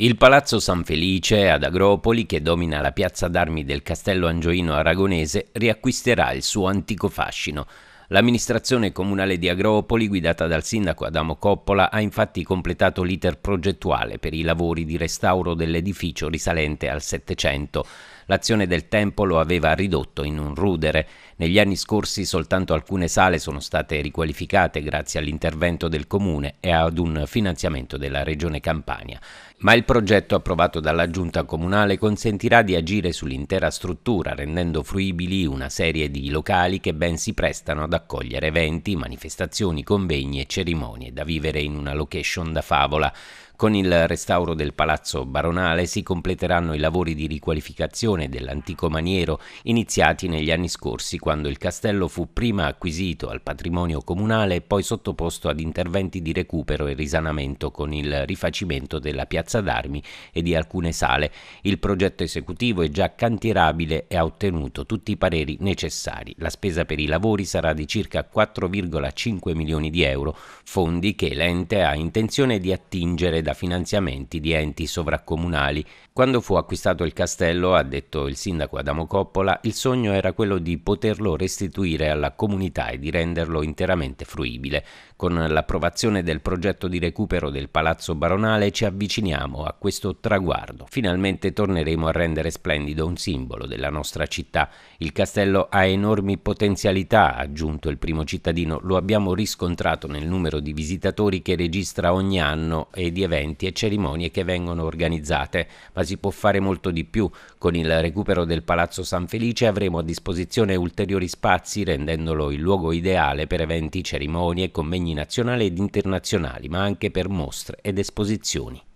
Il Palazzo San Felice ad Agropoli, che domina la piazza d'armi del Castello Angioino Aragonese, riacquisterà il suo antico fascino. L'amministrazione comunale di Agropoli, guidata dal sindaco Adamo Coppola, ha infatti completato l'iter progettuale per i lavori di restauro dell'edificio risalente al Settecento. L'azione del tempo lo aveva ridotto in un rudere. Negli anni scorsi soltanto alcune sale sono state riqualificate grazie all'intervento del comune e ad un finanziamento della Regione Campania. Ma il progetto approvato dalla Giunta Comunale consentirà di agire sull'intera struttura, rendendo fruibili una serie di locali che ben si prestano ad accogliere eventi, manifestazioni, convegni e cerimonie, da vivere in una location da favola, con il restauro del Palazzo Baronale si completeranno i lavori di riqualificazione dell'antico maniero iniziati negli anni scorsi quando il castello fu prima acquisito al patrimonio comunale e poi sottoposto ad interventi di recupero e risanamento con il rifacimento della piazza d'armi e di alcune sale. Il progetto esecutivo è già cantierabile e ha ottenuto tutti i pareri necessari. La spesa per i lavori sarà di circa 4,5 milioni di euro, fondi che l'ente ha intenzione di attingere da finanziamenti di enti sovraccomunali. Quando fu acquistato il castello, ha detto il sindaco Adamo Coppola, il sogno era quello di poterlo restituire alla comunità e di renderlo interamente fruibile. Con l'approvazione del progetto di recupero del Palazzo Baronale ci avviciniamo a questo traguardo. Finalmente torneremo a rendere splendido un simbolo della nostra città. Il castello ha enormi potenzialità, ha aggiunto il primo cittadino, lo abbiamo riscontrato nel numero di visitatori che registra ogni anno e di eventi eventi e cerimonie che vengono organizzate, ma si può fare molto di più. Con il recupero del Palazzo San Felice avremo a disposizione ulteriori spazi rendendolo il luogo ideale per eventi, cerimonie, convegni nazionali ed internazionali, ma anche per mostre ed esposizioni.